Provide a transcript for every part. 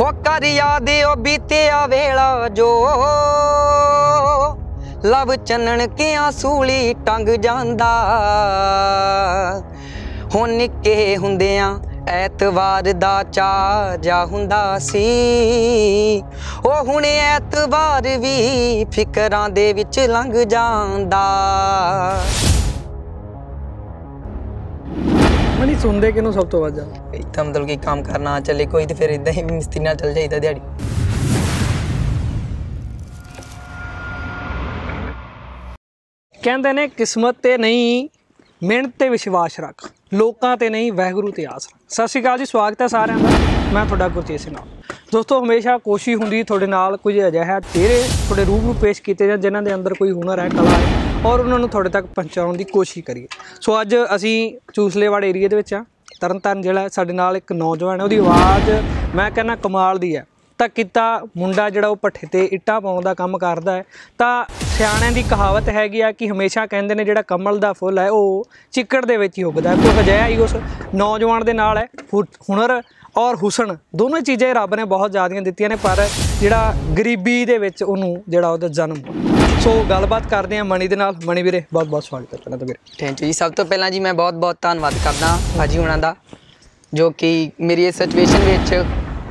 ਹੋ ਕਰ ਉਹ ਬੀਤਿਆ ਵੇਲਾ ਜੋ ਲਵ ਚੰਨਣ ਕਿਆ ਸੂਲੀ ਟੰਗ ਜਾਂਦਾ ਹੋ ਨਿੱਕੇ ਹੁੰਦਿਆਂ ਐਤਵਾਰ ਦਾ ਚਾ ਜਾ ਹੁੰਦਾ ਸੀ ਉਹ ਹੁਣ ਐਤਵਾਰ ਵੀ ਫਿਕਰਾਂ ਦੇ ਵਿੱਚ ਲੰਘ ਜਾਂਦਾ ਮਨੀ ਸੁਣਦੇ ਕਿਨੂੰ ਸਭ ਤੋਂ ਵੱਧ ਇੱਥੇ ਮਤਲਬ ਕਿ ਕੰਮ ਕਰਨਾ ਚੱਲੇ ਕੋਈ ਤੇ ਫਿਰ ਇਦਾਂ ਹੀ ਮਿਸਤਰੀ ਨਾਲ ਚੱਲ ਜਾਈਦਾ ਦਿਹਾੜੀ ਕਹਿੰਦੇ ਨੇ ਕਿਸਮਤ ਤੇ ਨਹੀਂ ਮਿਹਨਤ ਤੇ ਵਿਸ਼ਵਾਸ ਰੱਖ ਲੋਕਾਂ ਤੇ ਨਹੀਂ ਵਹਿਗੁਰੂ ਤੇ ਆਸ ਰੱਖ ਸਤਿ ਸ਼੍ਰੀ ਅਕਾਲ ਜੀ ਸਵਾਗਤ ਹੈ ਸਾਰਿਆਂ ਦਾ ਮੈਂ ਤੁਹਾਡਾ ਗੁਰਤੇਜ ਸਿੰਘ ਦੋਸਤੋ ਹਮੇਸ਼ਾ ਕੋਸ਼ਿਸ਼ ਹੁੰਦੀ ਤੁਹਾਡੇ ਨਾਲ ਕੁਝ ਅਜਿਹਾ ਤੇਰੇ ਤੁਹਾਡੇ ਨੂੰ ਪੇਸ਼ ਕੀਤੇ ਜਾਂ ਜਿਨ੍ਹਾਂ ਦੇ ਅੰਦਰ ਕੋਈ ਹੁਨਰ ਹੈ ਕਲਾ ਹੈ ਔਰ ਉਹਨਾਂ ਨੂੰ ਤੁਹਾਡੇ ਤੱਕ ਪਹੁੰਚਾਉਣ ਦੀ ਕੋਸ਼ਿਸ਼ ਕਰੀਏ ਸੋ ਅੱਜ ਅਸੀਂ ਚੂਸਲੇਵਾੜ ਏਰੀਆ ਦੇ ਵਿੱਚ ਆ ਤਰਨਤਾਰਨ ਜਿਹੜਾ ਸਾਡੇ ਨਾਲ ਇੱਕ ਨੌਜਵਾਨ ਹੈ ਉਹਦੀ ਆਵਾਜ਼ ਮੈਂ ਕਹਿੰਦਾ ਕਮਾਲ ਦੀ ਹੈ ਤਾਂ ਕੀਤਾ ਮੁੰਡਾ ਜਿਹੜਾ ਉਹ ਪੱਠੇ ਤੇ ਇੱਟਾਂ ਪਾਉਣ ਦਾ ਕੰਮ ਕਰਦਾ ਹੈ ਤਾਂ ਸਿਆਣਿਆਂ ਦੀ ਕਹਾਵਤ ਹੈਗੀ ਆ ਕਿ ਹਮੇਸ਼ਾ ਕਹਿੰਦੇ ਨੇ ਜਿਹੜਾ ਕਮਲ ਦਾ ਫੁੱਲ ਹੈ ਉਹ ਚਿੱਕੜ ਦੇ ਵਿੱਚ ਹੀ ਉੱਗਦਾ ਹੈ ਕੁਝ ਅਜਿਹਾ ਹੀ ਉਸ ਨੌਜਵਾਨ ਦੇ ਨਾਲ ਹੈ ਹੁਨਰ ਔਰ ਹੁਸਨ ਦੋਨੋਂ ਚੀਜ਼ਾਂ ਰੱਬ ਨੇ ਬਹੁਤ ਜ਼ਿਆਦੀਆਂ ਦਿੱਤੀਆਂ ਨੇ ਪਰ ਜਿਹੜਾ ਗਰੀਬੀ ਦੇ ਵਿੱਚ ਉਹਨੂੰ ਜਿਹੜਾ ਉਹਦਾ ਜਨਮ ਸੋ ਗੱਲਬਾਤ ਕਰਦੇ ਆ ਮਣੀ ਦੇ ਨਾਲ ਮਣੀ ਵੀਰੇ ਬਹੁਤ ਬਹੁਤ ਸਵਾਗਤ ਹੈ ਤੁਹਾਡਾ ਵੀਰੇ ਥੈਂਕ ਯੂ ਜੀ ਸਭ ਤੋਂ ਪਹਿਲਾਂ ਜੀ ਮੈਂ ਬਹੁਤ ਬਹੁਤ ਧੰਨਵਾਦ ਕਰਦਾ ਭਾਜੀ ਹੁਣਾਂ ਦਾ ਜੋ ਕਿ ਮੇਰੀ ਇਸ ਸਿਚੁਏਸ਼ਨ ਵਿੱਚ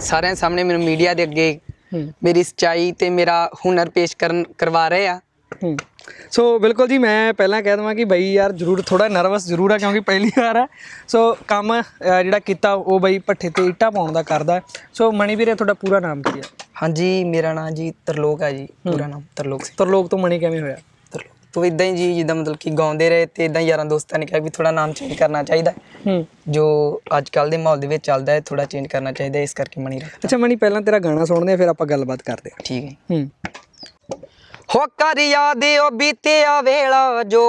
ਸਾਰਿਆਂ ਸਾਹਮਣੇ ਮੈਨੂੰ ਮੀਡੀਆ ਦੇ ਅੱਗੇ ਮੇਰੀ ਸਚਾਈ ਤੇ ਮੇਰਾ ਹੁਨਰ ਪੇਸ਼ ਕਰਨ ਕਰਵਾ ਰਹੇ ਆ ਸੋ ਬਿਲਕੁਲ ਜੀ ਮੈਂ ਪਹਿਲਾਂ ਕਹਿ ਦਵਾਂ ਕਿ ਬਈ ਯਾਰ ਜ਼ਰੂਰ ਥੋੜਾ ਨਰਵਸ ਜ਼ਰੂਰ ਆ ਕਿਉਂਕਿ ਪਹਿਲੀ ਵਾਰ ਆ ਸੋ ਕੰਮ ਜਿਹੜਾ ਕੀਤਾ ਉਹ ਬਈ ਪੱਠੇ ਤੇ ਇੱਟਾ ਪਾਉਣ ਦਾ ਕਰਦਾ ਸੋ ਮਣੀ ਵੀਰੇ ਤੁਹਾਡਾ ਪੂਰਾ ਨਾਮ ਕੀ ਹੈ ਹਾਂਜੀ ਮੇਰਾ ਨਾਮ ਜੀ ਤਰਲੋਕ ਆ ਜੀ ਪੂਰਾ ਨਾਮ ਤਰਲੋਕ ਤਰਲੋਕ ਤੋਂ ਮਣੀ ਕਿਵੇਂ ਹੋਇਆ ਤੋ ਇਦਾਂ ਹੀ ਜੀ ਜਿੱਦਾਂ ਮਤਲਬ ਕਿ ਗਾਉਂਦੇ ਰਹੇ ਤੇ ਇਦਾਂ ਯਾਰਾਂ ਦੋਸਤਾਂ ਨੇ ਕਿਹਾ ਵੀ ਥੋੜਾ ਨਾਮ ਚੇਂਜ ਕਰਨਾ ਚਾਹੀਦਾ ਹੂੰ ਜੋ ਅੱਜ ਕੱਲ ਦੇ ਮਾਹੌਲ ਦੇ ਵਿੱਚ ਚੱਲਦਾ ਹੈ ਥੋੜਾ ਚੇਂਜ ਕਰਨਾ ਚਾਹੀਦਾ ਇਸ ਕਰਕੇ ਮਣੀ ਰੱਖ ਅੱਛਾ ਮਣੀ ਪਹਿਲਾਂ ਤੇਰਾ ਗਾਣਾ ਸੁਣਦੇ ਆ ਫਿਰ ਆਪਾਂ ਗੱਲਬਾਤ ਕਰਦੇ ਆ ਠੀਕ ਹੈ ਹੂੰ ਹੋ ਕਰ ਉਹ ਬੀਤਿਆ ਵੇਲਾ ਜੋ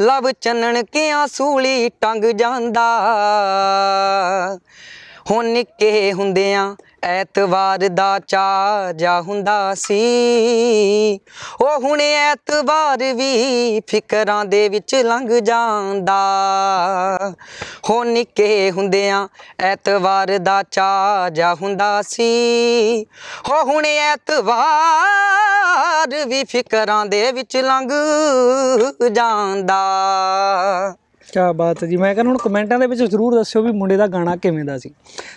ਲਵ ਚੰਨਣ ਕਿਆ ਸੂਲੀ ਟੰਗ ਜਾਂਦਾ ਹੁਣ ਨਿੱਕੇ ਹੁੰਦਿਆਂ ਐਤਵਾਰ ਦਾ ਚਾ ਜਾ ਹੁੰਦਾ ਸੀ ਉਹ ਹੁਣ ਐਤਵਾਰ ਵੀ ਫਿਕਰਾਂ ਦੇ ਵਿੱਚ ਲੰਘ ਜਾਂਦਾ ਹੋ ਨਿੱਕੇ ਹੁੰਦਿਆਂ ਐਤਵਾਰ ਦਾ ਚਾ ਜਾ ਹੁੰਦਾ ਸੀ ਹੋ ਹੁਣ ਐਤਵਾਰ ਵੀ ਫਿਕਰਾਂ ਦੇ ਵਿੱਚ ਲੰਘ ਜਾਂਦਾ ਕੀ ਬਾਤ ਹੈ ਜੀ ਮੈਂ ਕਹਿੰਦਾ ਹੁਣ ਕਮੈਂਟਾਂ ਦੇ ਵਿੱਚ ਜ਼ਰੂਰ ਦੱਸਿਓ ਵੀ ਮੁੰਡੇ ਦਾ ਗਾਣਾ ਕਿਵੇਂ ਦਾ ਸੀ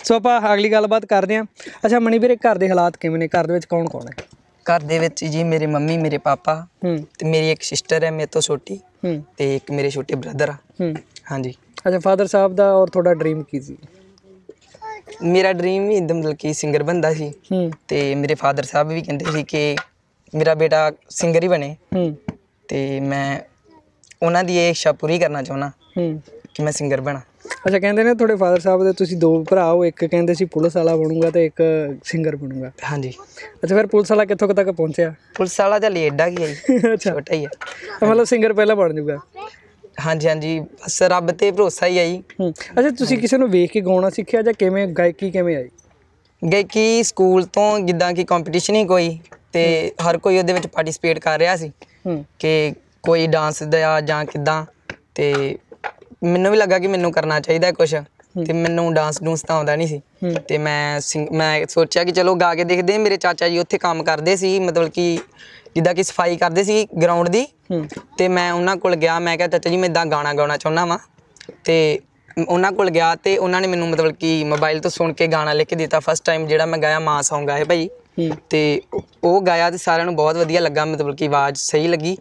ਸੋ ਆਪਾਂ ਅਗਲੀ ਗੱਲਬਾਤ ਕਰਦੇ ਆਂ ਅੱਛਾ ਮਣੀ ਵੀਰੇ ਘਰ ਦੇ ਹਾਲਾਤ ਕਿਵੇਂ ਨੇ ਘਰ ਦੇ ਵਿੱਚ ਕੌਣ ਕੌਣ ਹੈ ਘਰ ਦੇ ਵਿੱਚ ਜੀ ਮੇਰੇ ਮੰਮੀ ਮੇਰੇ ਪਾਪਾ ਤੇ ਮੇਰੀ ਇੱਕ ਸਿਸਟਰ ਹੈ ਮੇਰੇ ਤੋਂ ਛੋਟੀ ਤੇ ਇੱਕ ਮੇਰੇ ਛੋਟੇ ਬ੍ਰਦਰ ਆ ਹਾਂਜੀ ਅੱਛਾ ਫਾਦਰ ਸਾਹਿਬ ਦਾ ਔਰ ਤੁਹਾਡਾ ਡ੍ਰੀਮ ਕੀ ਸੀ ਮੇਰਾ ਡ੍ਰੀਮ ਵੀ ਇਦਮ ਕਿ ਸਿੰਗਰ ਬੰਦਾ ਸੀ ਤੇ ਮੇਰੇ ਫਾਦਰ ਸਾਹਿਬ ਵੀ ਕਹਿੰਦੇ ਸੀ ਕਿ ਮੇਰਾ ਬੇਟਾ ਸਿੰਗਰ ਹੀ ਬਣੇ ਤੇ ਮੈਂ ਉਹਨਾਂ ਦੀ ਇਹ ਇੱਛਾ ਪੂਰੀ ਕਰਨਾ ਚਾਹੁੰਦਾ ਹੂੰ ਕਿ ਮੈਂ ਸਿੰਗਰ ਬਣਾ ਅੱਛਾ ਕਹਿੰਦੇ ਨੇ ਤੁਹਾਡੇ ਫਾਦਰ ਸਾਹਿਬ ਦੇ ਤੁਸੀਂ ਦੋ ਭਰਾ ਹੋ ਇੱਕ ਕਹਿੰਦੇ ਸੀ ਪੁਲਿਸ ਵਾਲਾ ਬਣੂਗਾ ਤੇ ਇੱਕ ਸਿੰਗਰ ਬਣੂਗਾ ਹਾਂਜੀ ਅੱਛਾ ਫਿਰ ਪੁਲਿਸ ਵਾਲਾ ਕਿੱਥੋਂ ਤੱਕ ਪਹੁੰਚਿਆ ਪੁਲਿਸ ਵਾਲਾ ਤਾਂ ਲੇਡਾ ਕੀ ਹੈ ਛੋਟਾ ਹੀ ਆ ਮਤਲਬ ਸਿੰਗਰ ਪਹਿਲਾਂ ਬਣ ਜਾਊਗਾ ਹਾਂਜੀ ਹਾਂਜੀ ਬਸ ਰੱਬ ਤੇ ਭਰੋਸਾ ਹੀ ਆਈ ਅੱਛਾ ਤੁਸੀਂ ਕਿਸੇ ਨੂੰ ਵੇਖ ਕੇ ਗਾਉਣਾ ਸਿੱਖਿਆ ਜਾਂ ਕਿਵੇਂ ਗਾਇਕੀ ਕਿਵੇਂ ਆਈ ਗਾਇਕੀ ਸਕੂਲ ਤੋਂ ਜਿੱਦਾਂ ਕਿ ਕੰਪੀਟੀਸ਼ਨ ਹੀ ਕੋਈ ਤੇ ਹਰ ਕੋਈ ਉਹਦੇ ਵਿੱਚ ਪਾਰਟਿਸਿਪੇਟ ਕਰ ਰਿਹਾ ਸੀ ਕਿ ਕੋਈ ਡਾਂਸ ਦਾ ਜਾਂ ਕਿਦਾਂ ਤੇ ਮੈਨੂੰ ਵੀ ਲੱਗਾ ਕਿ ਮੈਨੂੰ ਕਰਨਾ ਚਾਹੀਦਾ ਕੁਝ ਤੇ ਮੈਨੂੰ ਡਾਂਸ ਨੂੰ ਸਤਾ ਆਉਂਦਾ ਨਹੀਂ ਸੀ ਤੇ ਮੈਂ ਮੈਂ ਸੋਚਿਆ ਕਿ ਚਲੋ ਗਾ ਕੇ ਦੇਖਦੇ ਮੇਰੇ ਚਾਚਾ ਜੀ ਉੱਥੇ ਕੰਮ ਕਰਦੇ ਸੀ ਮਤਲਬ ਕਿ ਜਿੱਦਾਂ ਕਿ ਸਫਾਈ ਕਰਦੇ ਸੀ ਗਰਾਊਂਡ ਦੀ ਤੇ ਮੈਂ ਉਹਨਾਂ ਕੋਲ ਗਿਆ ਮੈਂ ਕਿਹਾ ਚਾਚਾ ਜੀ ਮੈਂ ਇਦਾਂ ਗਾਣਾ ਗਾਉਣਾ ਚਾਹੁੰਦਾ ਵਾਂ ਤੇ ਉਹਨਾਂ ਕੋਲ ਗਿਆ ਤੇ ਉਹਨਾਂ ਨੇ ਮੈਨੂੰ ਮਤਲਬ ਕਿ ਮੋਬਾਈਲ ਤੋਂ ਸੁਣ ਕੇ ਗਾਣਾ ਲਿਖ ਕੇ ਦਿੱਤਾ ਫਸਟ ਟਾਈਮ ਜਿਹੜਾ ਮੈਂ ਗਾਇਆ ਮਾਂ ਸੌਂਗ ਆਏ ਭਾਈ ਤੇ ਉਹ ਗਾਇਆ ਤੇ ਸਾਰਿਆਂ ਨੂੰ ਬਹੁਤ ਵਧੀਆ ਲੱਗਾ ਮਤਲਬ ਕਿ ਆਵਾਜ਼ ਸਹੀ ਲੱਗੀ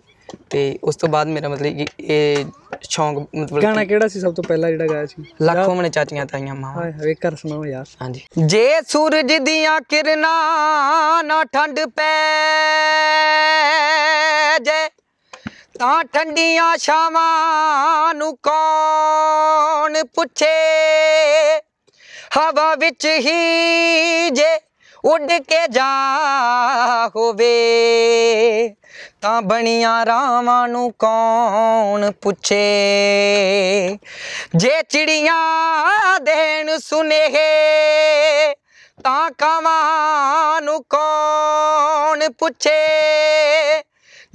ਤੇ ਉਸ ਤੋਂ ਬਾਅਦ ਮੇਰਾ ਮਤਲਬ ਕਿ ਇਹ ਸ਼ੌਂਕ ਮਤਲਬ ਗਾਣਾ ਕਿਹੜਾ ਸੀ ਸਭ ਤੋਂ ਪਹਿਲਾਂ ਜਿਹੜਾ ਗਾਇਆ ਸੀ ਲੱਖੋਂ ਮਨੇ ਚਾਚੀਆਂ ਤਾਈਆਂ ਮਾਂ ਹਾਏ ਹਾਏ ਕਰ ਸੁਣਾਓ ਯਾਰ ਹਾਂਜੀ ਜੇ ਸੂਰਜ ਦੀਆਂ ਕਿਰਨਾਂ ਨਾ ਠੰਡ ਪੈ ਜੇ ਤਾਂ ਠੰਡੀਆਂ ਸ਼ਾਵਾਂ ਨੂੰ ਕੌਣ ਪੁੱਛੇ ਹਵਾ ਵਿੱਚ ਹੀ ਜੇ ਉੱਡ ਕੇ ਜਾ ਹੋਵੇ ਤਾਂ ਬਣੀਆਂ ਰਾਵਾਂ ਨੂੰ ਕੌਣ ਪੁੱਛੇ ਜੇ ਚਿੜੀਆਂ ਦੇਣ ਸੁਨੇਹੇ ਤਾਂ ਕਾਵਾਂ ਨੂੰ ਕੌਣ ਪੁੱਛੇ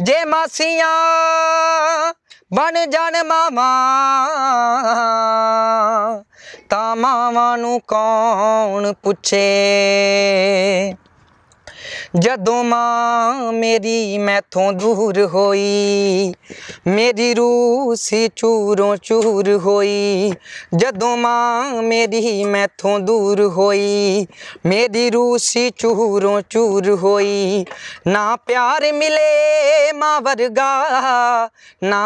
ਜੇ ਮਾਸੀਆਂ ਬਣ ਜਾਣ ਮਾਮਾ ਤਾਂ ਮਾਵਾਂ ਨੂੰ ਕੌਣ ਪੁੱਛੇ ਜਦੋਂ ਮਾਂ ਮੇਰੀ ਮੈਥੋਂ ਦੂਰ ਹੋਈ ਮੇਰੀ ਰੂਹ ਸੀ ਚੂਰੋਂ ਚੂਰ ਹੋਈ ਜਦੋਂ ਮਾਂ ਮੇਰੀ ਮੈਥੋਂ ਦੂਰ ਹੋਈ ਮੇਰੀ ਰੂਹ ਸੀ ਚੂਰੋਂ ਚੂਰ ਹੋਈ ਨਾ ਪਿਆਰ ਮਿਲੇ ਮਾਂ ਵਰਗਾ ਨਾ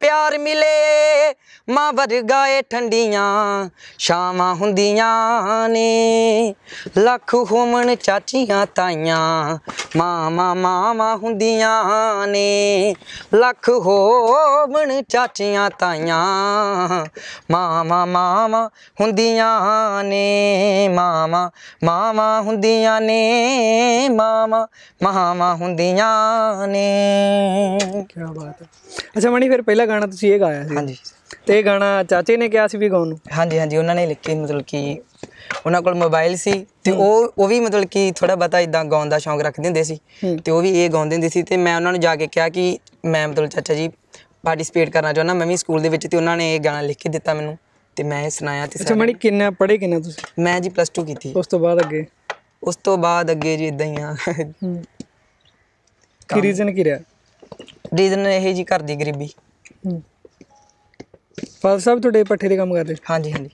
ਪਿਆਰ ਮਿਲੇ ਮਾਂ ਵਰਗਾ ਏ ਠੰਡੀਆਂ ਸ਼ਾਵਾਂ ਹੁੰਦੀਆਂ ਨੇ ਲੱਖ ਹੋਮਣ ਚਾਚੀ ਦੀਆਂ ਤਾਈਆਂ ਮਾਮਾ ਮਾਮਾ ਹੁੰਦੀਆਂ ਨੇ ਲੱਖ ਹੋਵਣ ਚਾਚੀਆਂ ਤਾਈਆਂ ਮਾਮਾ ਮਾਮਾ ਹੁੰਦੀਆਂ ਨੇ ਮਾਮਾ ਮਾਮਾ ਹੁੰਦੀਆਂ ਨੇ ਮਾਮਾ ਮਾਮਾ ਹੁੰਦੀਆਂ ਨੇ ਕੀ ਬਾਤ ਹੈ ਅੱਛਾ ਮਣੀ ਫਿਰ ਪਹਿਲਾ ਗਾਣਾ ਤੁਸੀਂ ਇਹ ਗਾਇਆ ਸੀ ਹਾਂਜੀ ਤੇ ਇਹ ਗਾਣਾ ਚਾਚੇ ਨੇ ਕਿਹਾ ਸੀ ਵੀ ਗਾਉਣ ਨੂੰ ਹਾਂਜੀ ਹਾਂਜੀ ਉਹਨਾਂ ਨੇ ਲਿਖੀ ਮਤਲਬ ਕਿ ਉਹਨਾਂ ਕੋਲ ਮੋਬਾਈਲ ਸੀ ਤੇ ਉਹ ਉਹ ਵੀ ਮਤਲਬ ਕਿ ਥੋੜਾ ਬਤਾ ਇਦਾਂ ਗਾਉਣ ਦਾ ਸ਼ੌਂਕ ਰੱਖਦੇ ਹੁੰਦੇ ਸੀ ਤੇ ਉਹ ਵੀ ਇਹ ਗਾਉਂਦੇ ਹੁੰਦੇ ਸੀ ਤੇ ਮੈਂ ਉਹਨਾਂ ਨੂੰ ਜਾ ਕੇ ਕਿਹਾ ਕਿ ਮੈਂ ਮਤਲਬ ਚਾਚਾ ਜੀ ਪਾਰਟਿਸਪੇਟ ਕਰਨਾ ਚਾਹੁੰਦਾ ਮੈਂ ਵੀ ਸਕੂਲ ਦੇ ਵਿੱਚ ਤੇ ਉਹਨਾਂ ਨੇ ਇਹ ਗਾਣਾ ਲਿਖ ਕੇ ਦਿੱਤਾ ਮੈਨੂੰ ਤੇ ਮੈਂ ਇਹ ਸੁਣਾਇਆ ਤੇ ਅੱਛਾ ਮਣੀ ਕਿੰਨਾ ਪੜ੍ਹੇ ਕਿੰਨਾ ਤੁਸੀਂ ਮੈਂ ਜੀ ਪਲੱਸ 2 ਕੀਤੀ ਉਸ ਤੋਂ ਬਾਅਦ ਅੱਗੇ ਉਸ ਤੋਂ ਬਾਅਦ ਅੱਗੇ ਜੀ ਇਦਾਂ ਹੀ ਆ ਕੀ ਰੀਜ਼ਨ ਕੀ ਰਿਹਾ ਰੀਜ਼ਨ ਇਹ ਜੀ ਘਰ ਦੀ ਗਰੀਬੀ ਫਲ ਸਾਹਿਬ ਤੁਹਾਡੇ ਪੱਠੇ ਦੇ ਕੰਮ ਕਰਦੇ ਹਾਂਜੀ ਹਾਂਜੀ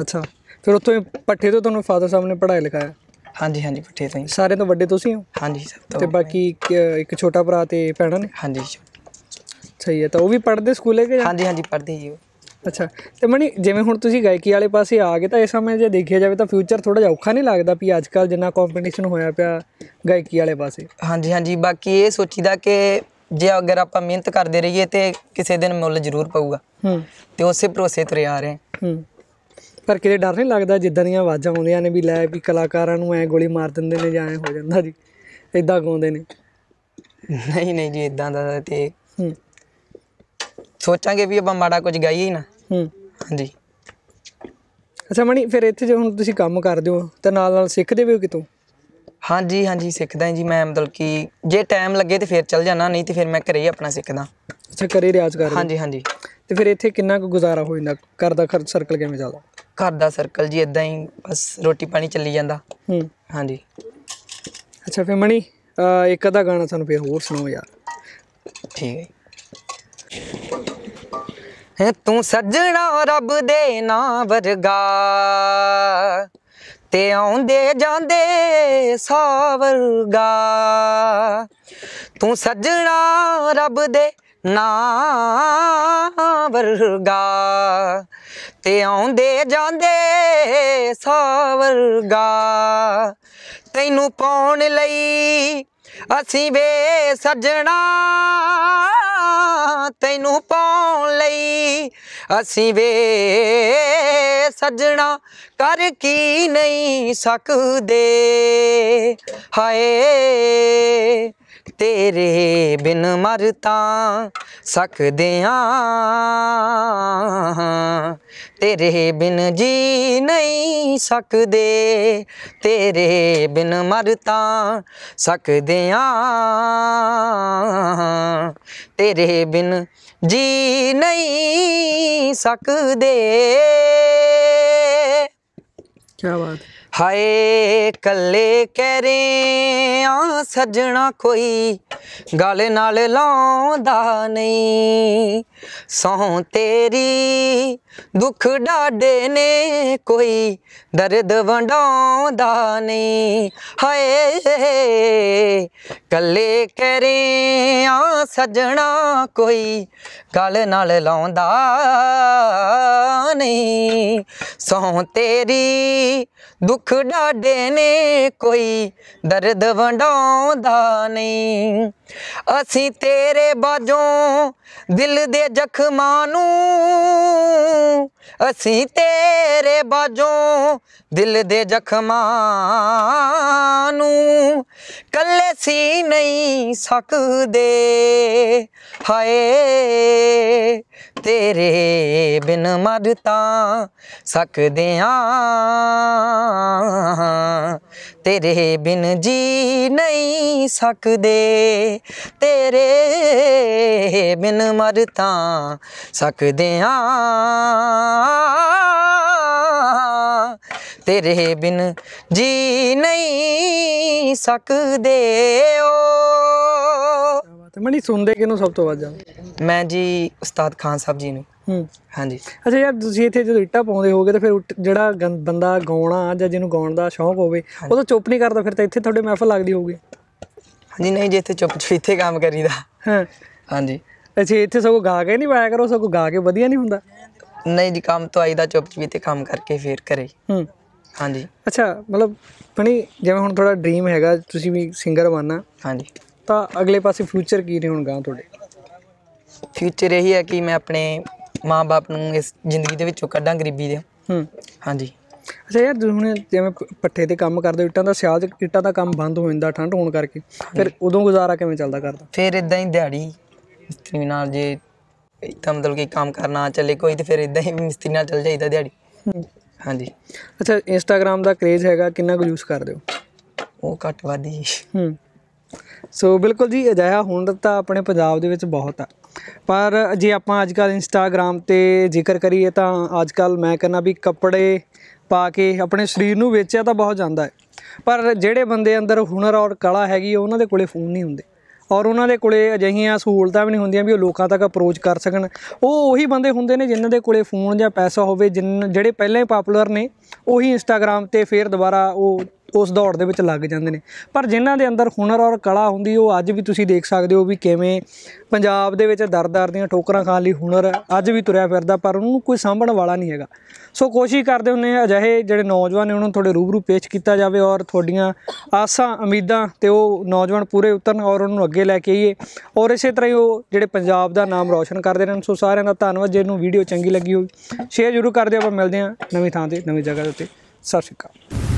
ਅੱਛਾ ਫਿਰ ਉੱਥੋਂ ਹੀ ਪੱਠੇ ਤੋਂ ਤੁਹਾਨੂੰ ਫਾਦਰ ਸਾਹਿਬ ਨੇ ਪੜ੍ਹਾਇਆ ਲਿਖਾਇਆ ਹਾਂਜੀ ਹਾਂਜੀ ਪੱਠੇ ਤੋਂ ਹੀ ਸਾਰੇ ਤੋਂ ਵੱਡੇ ਤੁਸੀਂ ਹੋ ਹਾਂਜੀ ਸਭ ਤੋਂ ਤੇ ਬਾਕੀ ਇੱਕ- ਇੱਕ ਛੋਟਾ ਭਰਾ ਤੇ ਭੈਣਾਂ ਨੇ ਹਾਂਜੀ ਸਹੀ ਹੈ ਤਾਂ ਉਹ ਵੀ ਪੜ੍ਹਦੇ ਸਕੂਲੇ ਕਿ ਹਾਂਜੀ ਹਾਂਜੀ ਪੜ੍ਹਦੇ ਜੀ ਉਹ। ਅੱਛਾ ਤੇ ਮਣੀ ਜਿਵੇਂ ਹੁਣ ਤੁਸੀਂ ਗਾਇਕੀ ਵਾਲੇ ਪਾਸੇ ਆ ਗਏ ਤਾਂ ਇਸ ਸਮੇਂ ਜੇ ਦੇਖਿਆ ਜਾਵੇ ਤਾਂ ਫਿਊਚਰ ਥੋੜਾ ਜਿਹਾ ਔਖਾ ਨਹੀਂ ਲੱਗਦਾ ਵੀ ਅੱਜ ਕੱਲ ਜਿੰਨਾ ਕੰਪੀਟੀਸ਼ਨ ਹੋਇਆ ਪਿਆ ਗਾਇਕੀ ਵਾਲੇ ਪਾਸੇ ਹਾਂਜੀ ਹਾਂਜੀ ਬਾਕੀ ਇਹ ਸੋਚੀਦਾ ਕਿ ਜੇ ਅਗਰ ਆਪਾਂ ਮਿਹਨਤ ਕਰਦੇ ਰਹੀਏ ਤੇ ਕਿਸੇ ਦਿਨ ਮੁੱਲ ਜ਼ਰੂਰ ਪਊਗਾ ਹੂੰ ਤੇ ਉਸੇ ਭਰੋਸੇ ਤੁਰੇ ਆ ਰਹੇ ਹਾਂ। ਹੂੰ ਪਰ ਕਿਤੇ ਡਰ ਨਹੀਂ ਲੱਗਦਾ ਜਿੱਦਾਂ ਦੀਆਂ ਆਵਾਜ਼ਾਂ ਆਉਂਦੀਆਂ ਨੇ ਵੀ ਲੈ ਵੀ ਕਲਾਕਾਰਾਂ ਨੂੰ ਐ ਗੋਲੀ ਮਾਰ ਦਿੰਦੇ ਨੇ ਜਾਂ ਐ ਹੋ ਜਾਂਦਾ ਜੀ ਇਦਾਂ ਗਾਉਂਦੇ ਨੇ ਨਹੀਂ ਨਹੀਂ ਜੀ ਇਦਾਂ ਦਾ ਤੇ ਸੋਚਾਂਗੇ ਵੀ ਆਪਾਂ ਮਾੜਾ ਕੁਝ ਗਾਈਏ ਹੀ ਨਾ ਹੂੰ ਹਾਂਜੀ ਅੱਛਾ ਮਣੀ ਫਿਰ ਇੱਥੇ ਜੇ ਹੁਣ ਤੁਸੀਂ ਕੰਮ ਕਰਦੇ ਹੋ ਤਾਂ ਨਾਲ ਨਾਲ ਸਿੱਖਦੇ ਵੀ ਹੋ ਕਿਤੋਂ ਹਾਂਜੀ ਹਾਂਜੀ ਸਿੱਖਦਾ ਜੀ ਮੈਂ ਮਤਲਬ ਕਿ ਜੇ ਟਾਈਮ ਲੱਗੇ ਤੇ ਫਿਰ ਚੱਲ ਜਾਣਾ ਨਹੀਂ ਤੇ ਫਿਰ ਮੈਂ ਘਰੇ ਹੀ ਆਪਣਾ ਸਿੱਖਦਾ ਅੱਛਾ ਘਰੇ ਰਿਆਜ਼ ਕਰ ਹਾਂਜੀ ਹਾਂਜੀ ਤੇ ਫਿਰ ਇੱਥੇ ਕਿੰਨਾ ਕੁ ਗੁਜ਼ਾਰਾ ਹੋ ਜਾਂਦਾ ਘਰ ਦਾ ਖਰਚ ਸਰਕਲ ਕਿਵੇਂ ਚੱਲਦਾ ਘਰ ਦਾ ਸਰਕਲ ਜੀ ਇਦਾਂ ਹੀ ਬਸ ਰੋਟੀ ਪਾਣੀ ਚੱਲੀ ਜਾਂਦਾ ਹੂੰ ਹਾਂਜੀ ਅੱਛਾ ਫੇ ਮਣੀ ਇੱਕ ਅਦਾ ਗਾਣਾ ਸਾਨੂੰ ਫੇਰ ਹੋਰ ਸੁਣਾਓ ਯਾਰ ਠੀਕ ਹੈ ਹੈ ਤੂੰ ਸੱਜਣਾ ਰੱਬ ਦੇ ਨਾ ਵਰਗਾ ਤੇ ਆਉਂਦੇ ਜਾਂਦੇ ਸਾਵਰਗਾ ਤੂੰ ਸੱਜਣਾ ਰੱਬ ਦੇ ਨਾ ਵਰਗਾ ਤੇ ਆਉਂਦੇ ਜਾਂਦੇ ਵਰਗਾ ਤੈਨੂੰ ਪਾਉਣ ਲਈ ਅਸੀਂ ਵੇ ਸੱਜਣਾ ਤੈਨੂੰ ਪਾਉਣ ਲਈ ਅਸੀਂ ਵੇ ਸੱਜਣਾ ਕਰ ਕੀ ਨਹੀਂ ਸਕਦੇ ਹਾਏ ਤੇਰੇ ਬਿਨ ਮਰ ਸਕਦੇ ਆ ਤੇਰੇ ਬਿਨ ਜੀ ਨਹੀਂ ਸਕਦੇ ਤੇਰੇ ਬਿਨ ਮਰ ਸਕਦੇ ਆ ਤੇ ਤੇਰੇ ਬਿਨ ਜੀ ਨਹੀਂ ਸਕਦੇ ਕੀ ਬਾਤ ਹਾਏ ਕੱਲੇ ਕਹਿ ਰੇ ਆ ਸਜਣਾ ਕੋਈ ਗਲ ਨਾਲ ਲਾਉਂਦਾ ਨਹੀਂ ਸੌ ਤੇਰੀ ਦੁੱਖ ਡਾਡੇ ਨੇ ਕੋਈ ਦਰਦ ਵੰਡਾਉਂਦਾ ਨਹੀਂ ਹਾਏ ਕੱਲੇ ਕਰੇ ਆ ਸਜਣਾ ਕੋਈ ਗਲ ਨਾਲ ਲਾਉਂਦਾ ਨਹੀਂ ਸੌ ਤੇਰੀ ਦੁੱਖ ਡਾਡੇ ਨੇ ਕੋਈ ਦਰਦ ਵੰਡਾਉਂਦਾ ਨਹੀਂ ਅਸੀਂ ਤੇਰੇ ਬਾਝੋਂ ਦਿਲ ਦੇ ਜ਼ਖਮਾਂ ਨੂੰ ਅਸੀਂ ਤੇਰੇ ਬਾਜੋਂ ਦਿਲ ਦੇ ਜ਼ਖਮਾਂ ਨੂੰ ਕੱਲੇ ਸੀ ਨਹੀਂ ਸਕਦੇ ਹਾਏ ਤੇਰੇ ਬਿਨ ਮਰਤਾ ਸਕਦੇ ਆ ਤੇਰੇ ਬਿਨ ਜੀ ਨਹੀਂ ਸਕਦੇ ਤੇਰੇ ਬਿਨ ਮਰ ਤਾਂ ਸਕਦੇ ਆ ਤੇਰੇ ਬਿਨ ਜੀ ਨਹੀਂ ਸਕਦੇ ਓ ਤੇ ਮਣੀ ਸੁਣਦੇ ਕਿਨੂੰ ਸਭ ਤੋਂ ਵੱਧ ਜਾਂਦੇ ਮੈਂ ਜੀ ਉਸਤਾਦ ਖਾਨ ਸਾਹਿਬ ਜੀ ਨੂੰ ਹੂੰ ਹਾਂਜੀ ਅੱਛਾ ਯਾਰ ਤੁਸੀਂ ਇੱਥੇ ਜਦੋਂ ਇੱਟਾ ਪਾਉਂਦੇ ਹੋਗੇ ਤਾਂ ਫਿਰ ਜਿਹੜਾ ਬੰਦਾ ਗਾਉਣਾ ਜਾਂ ਜਿਹਨੂੰ ਗਾਉਣ ਦਾ ਸ਼ੌਂਕ ਹੋਵੇ ਉਹ ਤਾਂ ਚੁੱਪ ਨਹੀਂ ਕਰਦਾ ਫਿਰ ਤਾਂ ਇੱਥੇ ਤੁਹਾਡੇ ਮਹਿਫਲ ਲੱਗਦੀ ਹੋਊਗੀ ਹਾਂਜੀ ਨਹੀਂ ਜੇ ਇੱਥੇ ਚੁੱਪ ਇੱਥੇ ਕੰਮ ਕਰੀਦਾ ਹਾਂ ਹਾਂਜੀ ਅੱਛਾ ਇੱਥੇ ਕੋ ਗਾ ਕੇ ਨਹੀਂ ਵਾਇਆ ਕਰੋ ਕੋ ਗਾ ਕੇ ਵਧੀਆ ਨਹੀਂ ਹੁੰਦਾ ਨਹੀਂ ਜੀ ਕੰਮ ਤੋਂ ਆਈਦਾ ਚੁੱਪ ਇੱਥੇ ਕੰਮ ਕਰਕੇ ਫੇਰ ਕਰੇ ਹੂੰ ਹਾਂਜੀ ਅੱਛਾ ਮਤਲਬ ਪਣੀ ਜਿਵੇਂ ਹੁਣ ਤੁਹਾਡਾ ਡ੍ਰੀਮ ਹੈਗਾ ਤੁਸੀਂ ਵੀ ਸਿੰਗਰ ਬਣਨਾ ਹਾਂਜੀ ਤਾਂ ਅਗਲੇ ਪਾਸੇ ਫਿਊਚਰ ਕੀ ਰਹੇਗਾ ਤੁਹਾਡੇ ਫਿਊਚਰ ਇਹੀ ਹੈ ਕਿ ਮੈਂ ਆਪਣੇ ਮਾਂ-ਬਾਪ ਨੂੰ ਇਸ ਜ਼ਿੰਦਗੀ ਦੇ ਵਿੱਚੋਂ ਕੱਢਾਂ ਗਰੀਬੀ ਦੇ ਹੂੰ ਹਾਂਜੀ ਅੱਛਾ ਯਾਰ ਹੁਣ ਜਿਵੇਂ ਪੱਠੇ ਤੇ ਕੰਮ ਕਰਦੇ ਇੱਟਾਂ ਦਾ ਸਿਆਲ ਚ ਇੱਟਾਂ ਦਾ ਕੰਮ ਬੰਦ ਹੋ ਜਾਂਦਾ ਠੰਡ ਹੋਣ ਕਰਕੇ ਫਿਰ ਉਦੋਂ ਗੁਜ਼ਾਰਾ ਕਿਵੇਂ ਚੱਲਦਾ ਕਰਦਾ ਫਿਰ ਇਦਾਂ ਹੀ ਦਿਹਾੜੀ ਮਿਸਤਰੀ ਨਾਲ ਜੇ ਇਦਾਂ ਮਤਲਬ ਕਿ ਕੰਮ ਕਰਨਾ ਚੱਲੇ ਕੋਈ ਤੇ ਫਿਰ ਇਦਾਂ ਹੀ ਮਿਸਤਰੀ ਨਾਲ ਚੱਲ ਜਾਈਦਾ ਦਿਹਾੜੀ ਹਾਂਜੀ ਅੱਛਾ ਇੰਸਟਾਗ੍ਰam ਦਾ ਕਰੇਜ਼ ਹੈਗਾ ਕਿੰਨਾ ਕੁ ਯੂਜ਼ ਕਰਦੇ ਹੋ ਉਹ ਘੱਟ ਵਾਦੀ ਹੂੰ ਸੋ ਬਿਲਕੁਲ ਜੀ ਅਜਾਇਆ ਹੁਣ ਤਾਂ ਆਪਣੇ ਪੰਜਾਬ ਦੇ ਵਿੱਚ ਬਹੁਤ ਆ ਪਰ ਜੇ ਆਪਾਂ ਅੱਜ ਕੱਲ ਇੰਸਟਾਗ੍ਰam ਤੇ ਜ਼ਿਕਰ ਕਰੀਏ ਤਾਂ ਅੱਜ ਕੱਲ ਮੈਂ ਕਹਿੰਦਾ ਵੀ ਕੱਪੜੇ ਪਾ ਕੇ ਆਪਣੇ ਸਰੀਰ ਨੂੰ ਵੇਚਿਆ ਤਾਂ ਬਹੁਤ ਜਾਂਦਾ ਹੈ ਪਰ ਜਿਹੜੇ ਬੰਦੇ ਅੰਦਰ ਹੁਨਰ ਔਰ ਕਲਾ ਹੈਗੀ ਉਹਨਾਂ ਦੇ ਕੋਲੇ ਫੋਨ ਨਹੀਂ ਹੁੰਦੇ ਔਰ ਉਹਨਾਂ ਦੇ ਕੋਲੇ ਅਜਿਹੀਆਂ ਸਹੂਲਤਾਂ ਵੀ ਨਹੀਂ ਹੁੰਦੀਆਂ ਵੀ ਉਹ ਲੋਕਾਂ ਤੱਕ ਅਪਰੋਚ ਕਰ ਸਕਣ ਉਹ ਉਹੀ ਬੰਦੇ ਹੁੰਦੇ ਨੇ ਜਿਨ੍ਹਾਂ ਦੇ ਕੋਲੇ ਫੋਨ ਜਾਂ ਪੈਸਾ ਹੋਵੇ ਜਿਹੜੇ ਪਹਿਲਾਂ ਹੀ ਪਪੂਲਰ ਨੇ ਉਹੀ ਇੰਸਟਾਗ੍ਰam ਤੇ ਫੇਰ ਦੁਬਾਰਾ ਉਹ ਉਸ ਦੌੜ ਦੇ ਵਿੱਚ ਲੱਗ ਜਾਂਦੇ ਨੇ ਪਰ ਜਿਨ੍ਹਾਂ ਦੇ ਅੰਦਰ ਹੁਨਰ ਔਰ ਕਲਾ ਹੁੰਦੀ ਉਹ ਅੱਜ ਵੀ ਤੁਸੀਂ ਦੇਖ ਸਕਦੇ ਹੋ ਵੀ ਕਿਵੇਂ ਪੰਜਾਬ ਦੇ ਵਿੱਚ ਦਰਦਾਰ ਦੀਆਂ ਠੋਕਰਾਂ ਖਾਣ ਲਈ ਹੁਨਰ ਅੱਜ ਵੀ ਤੁਰਿਆ ਫਿਰਦਾ ਪਰ ਉਹਨੂੰ ਕੋਈ ਸਾਂਭਣ ਵਾਲਾ ਨਹੀਂ ਹੈਗਾ ਸੋ ਕੋਸ਼ਿਸ਼ ਕਰਦੇ ਹੁੰਨੇ ਆ ਅਜਿਹੇ ਜਿਹੜੇ ਨੌਜਵਾਨ ਨੇ ਉਹਨਾਂ ਤੁਹਾਡੇ ਰੂਬਰੂ ਪੇਸ਼ ਕੀਤਾ ਜਾਵੇ ਔਰ ਤੁਹਾਡੀਆਂ ਆਸਾਂ ਉਮੀਦਾਂ ਤੇ ਉਹ ਨੌਜਵਾਨ ਪੂਰੇ ਉਤਰਨ ਔਰ ਉਹਨੂੰ ਅੱਗੇ ਲੈ ਕੇ ਆਈਏ ਔਰ ਇਸੇ ਤਰ੍ਹਾਂ ਹੀ ਉਹ ਜਿਹੜੇ ਪੰਜਾਬ ਦਾ ਨਾਮ ਰੌਸ਼ਨ ਕਰਦੇ ਰਹਿਣ ਸੋ ਸਾਰਿਆਂ ਦਾ ਧੰਨਵਾਦ ਜੇ ਨੂੰ ਵੀਡੀਓ ਚੰਗੀ ਲੱਗੀ ਹੋਵੇ ਸ਼ੇਅਰ ਜ਼ਰੂਰ ਕਰ ਦਿਓ ਆਪਾਂ ਮਿਲਦੇ ਆ ਨਵੀਂ ਥਾਂ ਤੇ ਨਵੀਂ ਜਗ੍ਹਾ ਜਗ੍ਹਾ ਦੇ ਸਤਿ ਸ਼੍ਰੀ ਅਕਾਲ